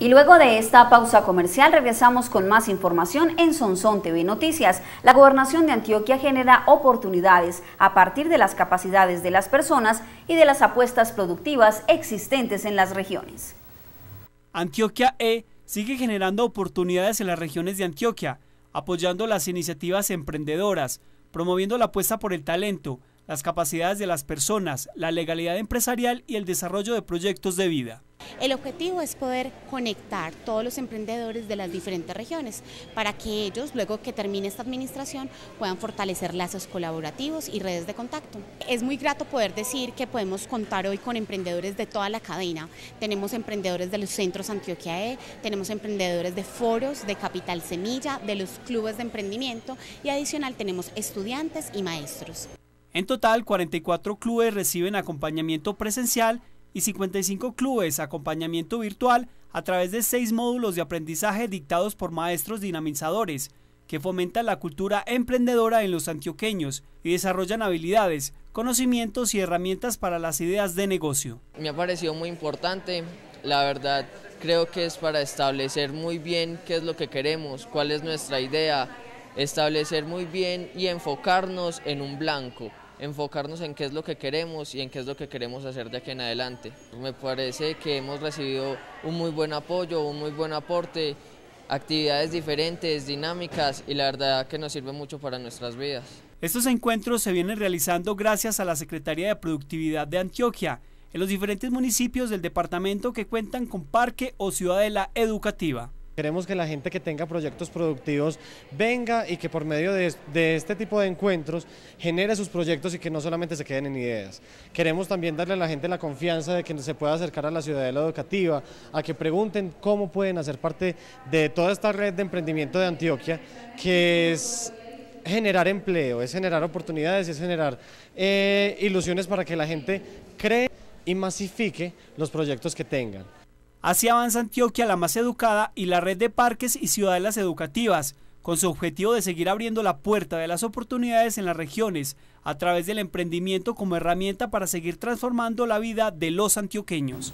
Y luego de esta pausa comercial regresamos con más información en Sonson TV Noticias. La gobernación de Antioquia genera oportunidades a partir de las capacidades de las personas y de las apuestas productivas existentes en las regiones. Antioquia E sigue generando oportunidades en las regiones de Antioquia, apoyando las iniciativas emprendedoras, promoviendo la apuesta por el talento, las capacidades de las personas, la legalidad empresarial y el desarrollo de proyectos de vida. El objetivo es poder conectar todos los emprendedores de las diferentes regiones para que ellos, luego que termine esta administración, puedan fortalecer lazos colaborativos y redes de contacto. Es muy grato poder decir que podemos contar hoy con emprendedores de toda la cadena. Tenemos emprendedores de los centros Antioquia E, tenemos emprendedores de foros, de Capital Semilla, de los clubes de emprendimiento y adicional tenemos estudiantes y maestros. En total, 44 clubes reciben acompañamiento presencial y 55 clubes acompañamiento virtual a través de seis módulos de aprendizaje dictados por maestros dinamizadores que fomentan la cultura emprendedora en los antioqueños y desarrollan habilidades, conocimientos y herramientas para las ideas de negocio. Me ha parecido muy importante, la verdad creo que es para establecer muy bien qué es lo que queremos, cuál es nuestra idea, establecer muy bien y enfocarnos en un blanco enfocarnos en qué es lo que queremos y en qué es lo que queremos hacer de aquí en adelante. Me parece que hemos recibido un muy buen apoyo, un muy buen aporte, actividades diferentes, dinámicas y la verdad que nos sirve mucho para nuestras vidas. Estos encuentros se vienen realizando gracias a la Secretaría de Productividad de Antioquia en los diferentes municipios del departamento que cuentan con parque o ciudadela educativa. Queremos que la gente que tenga proyectos productivos venga y que por medio de, este tipo de encuentros genere sus proyectos y que no solamente se queden en ideas. Queremos también darle a la gente la confianza de que se pueda acercar a la ciudadela educativa, a que pregunten cómo pueden hacer parte de toda esta red de emprendimiento de Antioquia, que es generar empleo, es generar oportunidades, es generar eh, ilusiones para que la gente cree y masifique los proyectos que tengan. Así avanza Antioquia la más educada y la red de parques y ciudades educativas, con su objetivo de seguir abriendo la puerta de las oportunidades en las regiones a través del emprendimiento como herramienta para seguir transformando la vida de los antioqueños.